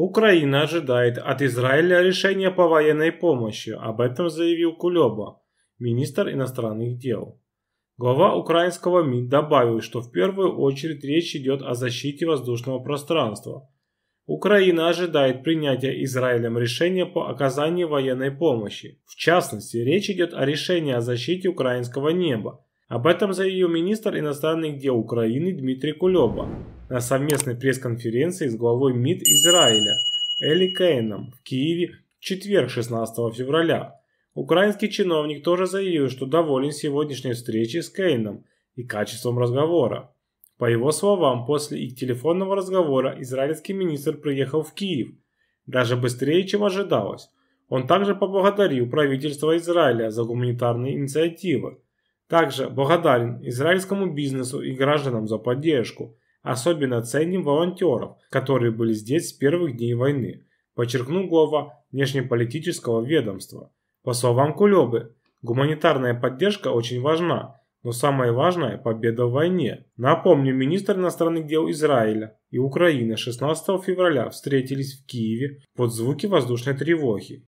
Украина ожидает от Израиля решения по военной помощи, об этом заявил Кулеба, министр иностранных дел. Глава украинского МИД добавил, что в первую очередь речь идет о защите воздушного пространства. Украина ожидает принятия Израилем решения по оказанию военной помощи. В частности, речь идет о решении о защите украинского неба, об этом заявил министр иностранных дел Украины Дмитрий Кулеба на совместной пресс-конференции с главой МИД Израиля Эли Кейном в Киеве в четверг 16 февраля. Украинский чиновник тоже заявил, что доволен сегодняшней встречей с Кейном и качеством разговора. По его словам, после их телефонного разговора израильский министр приехал в Киев, даже быстрее, чем ожидалось. Он также поблагодарил правительство Израиля за гуманитарные инициативы, также благодарен израильскому бизнесу и гражданам за поддержку. Особенно ценим волонтеров, которые были здесь с первых дней войны, подчеркнул глава внешнеполитического ведомства. По словам Кулебы, гуманитарная поддержка очень важна, но самое важное – победа в войне. Напомню, министр иностранных дел Израиля и Украины 16 февраля встретились в Киеве под звуки воздушной тревоги.